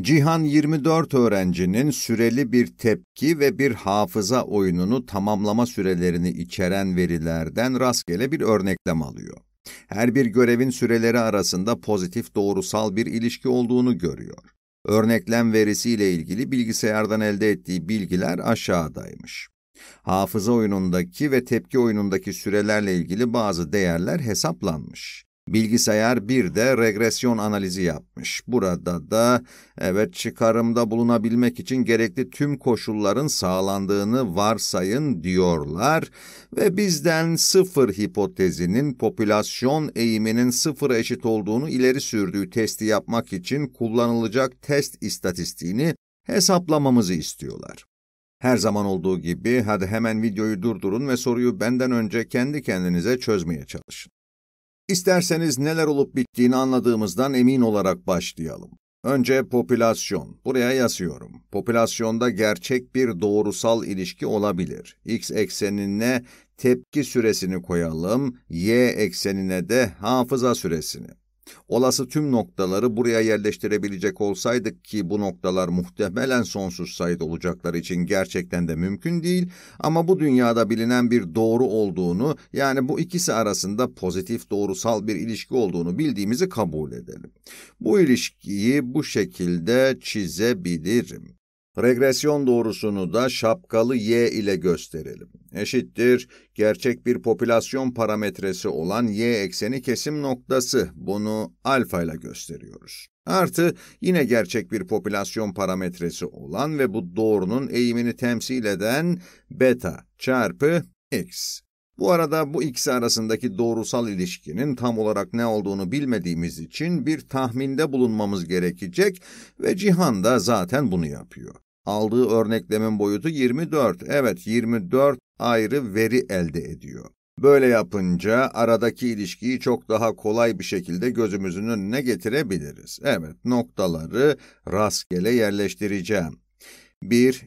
Cihan 24 öğrencinin süreli bir tepki ve bir hafıza oyununu tamamlama sürelerini içeren verilerden rastgele bir örneklem alıyor. Her bir görevin süreleri arasında pozitif doğrusal bir ilişki olduğunu görüyor. Örneklem verisiyle ilgili bilgisayardan elde ettiği bilgiler aşağıdaymış. Hafıza oyunundaki ve tepki oyunundaki sürelerle ilgili bazı değerler hesaplanmış. Bilgisayar bir de regresyon analizi yapmış. Burada da evet çıkarımda bulunabilmek için gerekli tüm koşulların sağlandığını varsayın diyorlar ve bizden sıfır hipotezinin popülasyon eğiminin sıfıra eşit olduğunu ileri sürdüğü testi yapmak için kullanılacak test istatistiğini hesaplamamızı istiyorlar. Her zaman olduğu gibi hadi hemen videoyu durdurun ve soruyu benden önce kendi kendinize çözmeye çalışın. İsterseniz neler olup bittiğini anladığımızdan emin olarak başlayalım. Önce popülasyon. Buraya yazıyorum. Popülasyonda gerçek bir doğrusal ilişki olabilir. X eksenine tepki süresini koyalım, Y eksenine de hafıza süresini. Olası tüm noktaları buraya yerleştirebilecek olsaydık ki bu noktalar muhtemelen sonsuz sayıd olacaklar için gerçekten de mümkün değil ama bu dünyada bilinen bir doğru olduğunu yani bu ikisi arasında pozitif doğrusal bir ilişki olduğunu bildiğimizi kabul edelim. Bu ilişkiyi bu şekilde çizebilirim. Regresyon doğrusunu da şapkalı y ile gösterelim. Eşittir, gerçek bir popülasyon parametresi olan y ekseni kesim noktası, bunu alfa ile gösteriyoruz. Artı, yine gerçek bir popülasyon parametresi olan ve bu doğrunun eğimini temsil eden beta çarpı x. Bu arada bu ikisi arasındaki doğrusal ilişkinin tam olarak ne olduğunu bilmediğimiz için bir tahminde bulunmamız gerekecek ve Cihan da zaten bunu yapıyor. Aldığı örneklemin boyutu 24. Evet 24 ayrı veri elde ediyor. Böyle yapınca aradaki ilişkiyi çok daha kolay bir şekilde gözümüzün önüne getirebiliriz. Evet noktaları rastgele yerleştireceğim. 1,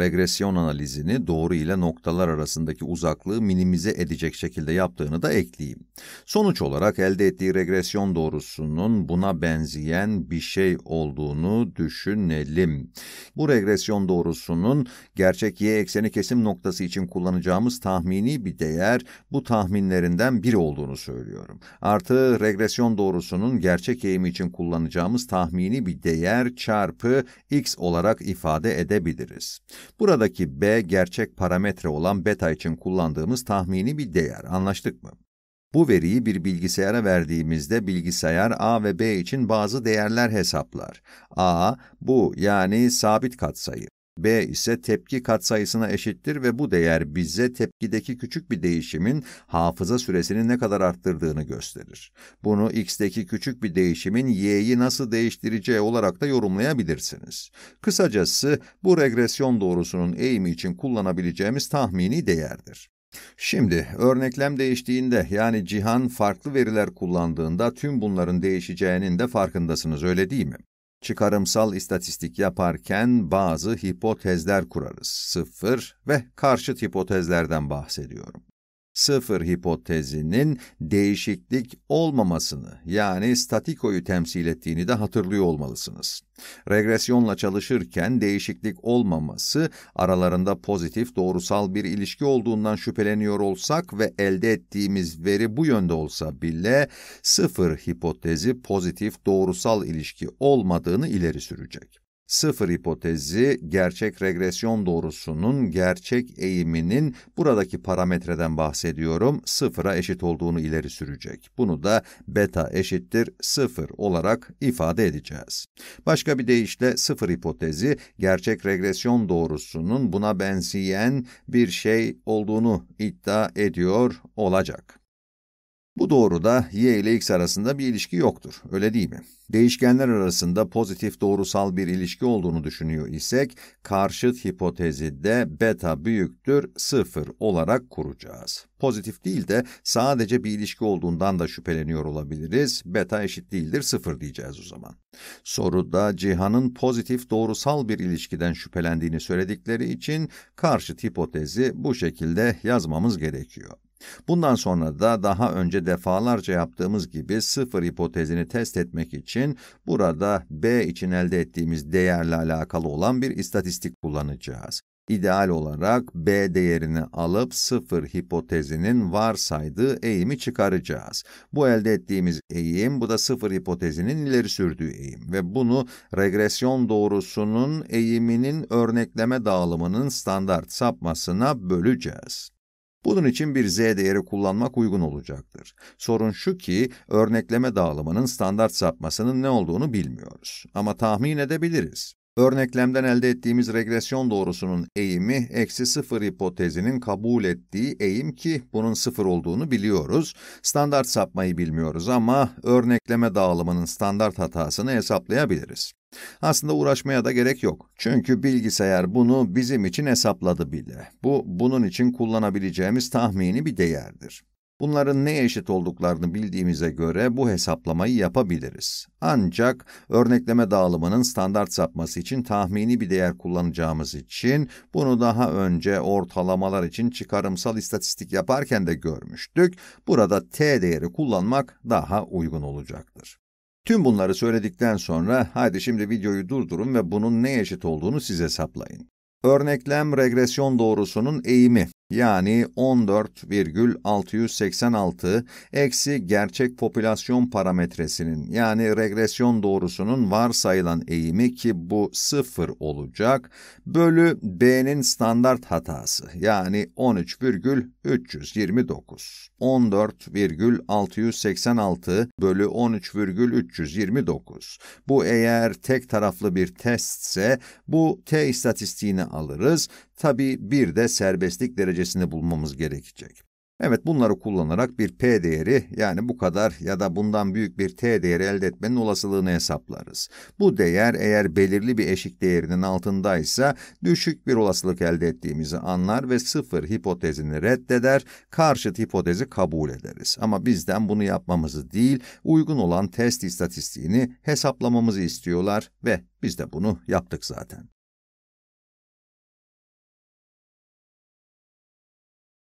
regresyon analizini doğru ile noktalar arasındaki uzaklığı minimize edecek şekilde yaptığını da ekleyeyim. Sonuç olarak elde ettiği regresyon doğrusunun buna benzeyen bir şey olduğunu düşünelim. Bu regresyon doğrusunun gerçek y ekseni kesim noktası için kullanacağımız tahmini bir değer bu tahminlerinden biri olduğunu söylüyorum. Artı regresyon doğrusunun gerçek eğimi için kullanacağımız tahmini bir değer çarpı x olarak ifade edebiliriz. Buradaki b gerçek parametre olan beta için kullandığımız tahmini bir değer. Anlaştık mı? Bu veriyi bir bilgisayara verdiğimizde bilgisayar a ve b için bazı değerler hesaplar. a bu yani sabit katsayı. B ise tepki katsayısına eşittir ve bu değer bize tepkideki küçük bir değişimin hafıza süresini ne kadar arttırdığını gösterir. Bunu x'deki küçük bir değişimin y'yi nasıl değiştireceği olarak da yorumlayabilirsiniz. Kısacası bu regresyon doğrusunun eğimi için kullanabileceğimiz tahmini değerdir. Şimdi örneklem değiştiğinde yani Cihan farklı veriler kullandığında tüm bunların değişeceğinin de farkındasınız öyle değil mi? Çıkarımsal istatistik yaparken bazı hipotezler kurarız. Sıfır ve karşıt hipotezlerden bahsediyorum sıfır hipotezinin değişiklik olmamasını yani statikoyu temsil ettiğini de hatırlıyor olmalısınız. Regresyonla çalışırken değişiklik olmaması aralarında pozitif doğrusal bir ilişki olduğundan şüpheleniyor olsak ve elde ettiğimiz veri bu yönde olsa bile sıfır hipotezi pozitif doğrusal ilişki olmadığını ileri sürecek sıfır hipotezi gerçek regresyon doğrusunun gerçek eğiminin buradaki parametreden bahsediyorum sıfıra eşit olduğunu ileri sürecek. Bunu da beta eşittir sıfır olarak ifade edeceğiz. Başka bir deyişle sıfır hipotezi gerçek regresyon doğrusunun buna benzeyen bir şey olduğunu iddia ediyor olacak. Bu doğruda y ile x arasında bir ilişki yoktur, öyle değil mi? Değişkenler arasında pozitif doğrusal bir ilişki olduğunu düşünüyor isek, karşıt hipotezi de beta büyüktür 0 olarak kuracağız. Pozitif değil de sadece bir ilişki olduğundan da şüpheleniyor olabiliriz. Beta eşit değildir 0 diyeceğiz o zaman. Soruda Cihan'ın pozitif doğrusal bir ilişkiden şüphelendiğini söyledikleri için karşıt hipotezi bu şekilde yazmamız gerekiyor. Bundan sonra da daha önce defalarca yaptığımız gibi sıfır hipotezini test etmek için burada B için elde ettiğimiz değerle alakalı olan bir istatistik kullanacağız. İdeal olarak B değerini alıp sıfır hipotezinin varsaydığı eğimi çıkaracağız. Bu elde ettiğimiz eğim, bu da sıfır hipotezinin ileri sürdüğü eğim ve bunu regresyon doğrusunun eğiminin örnekleme dağılımının standart sapmasına böleceğiz. Bunun için bir z değeri kullanmak uygun olacaktır. Sorun şu ki örnekleme dağılımının standart sapmasının ne olduğunu bilmiyoruz. Ama tahmin edebiliriz. Örneklemden elde ettiğimiz regresyon doğrusunun eğimi, eksi sıfır hipotezinin kabul ettiği eğim ki bunun sıfır olduğunu biliyoruz. Standart sapmayı bilmiyoruz ama örnekleme dağılımının standart hatasını hesaplayabiliriz. Aslında uğraşmaya da gerek yok. Çünkü bilgisayar bunu bizim için hesapladı bile. Bu, bunun için kullanabileceğimiz tahmini bir değerdir. Bunların ne eşit olduklarını bildiğimize göre bu hesaplamayı yapabiliriz. Ancak örnekleme dağılımının standart sapması için tahmini bir değer kullanacağımız için bunu daha önce ortalamalar için çıkarımsal istatistik yaparken de görmüştük. Burada t değeri kullanmak daha uygun olacaktır. Tüm bunları söyledikten sonra hadi şimdi videoyu durdurun ve bunun ne eşit olduğunu siz hesaplayın. Örneklem regresyon doğrusunun eğimi yani 14,686 eksi gerçek popülasyon parametresinin yani regresyon doğrusunun varsayılan eğimi ki bu 0 olacak bölü B'nin standart hatası yani 13,329. 14,686 bölü 13,329. Bu eğer tek taraflı bir testse bu T istatistiğini alırız. Tabi bir de serbestlik derecesi derecesini bulmamız gerekecek. Evet bunları kullanarak bir P değeri yani bu kadar ya da bundan büyük bir T değeri elde etmenin olasılığını hesaplarız. Bu değer eğer belirli bir eşik değerinin altındaysa düşük bir olasılık elde ettiğimizi anlar ve sıfır hipotezini reddeder, karşıt hipotezi kabul ederiz. Ama bizden bunu yapmamızı değil, uygun olan test istatistiğini hesaplamamızı istiyorlar ve biz de bunu yaptık zaten.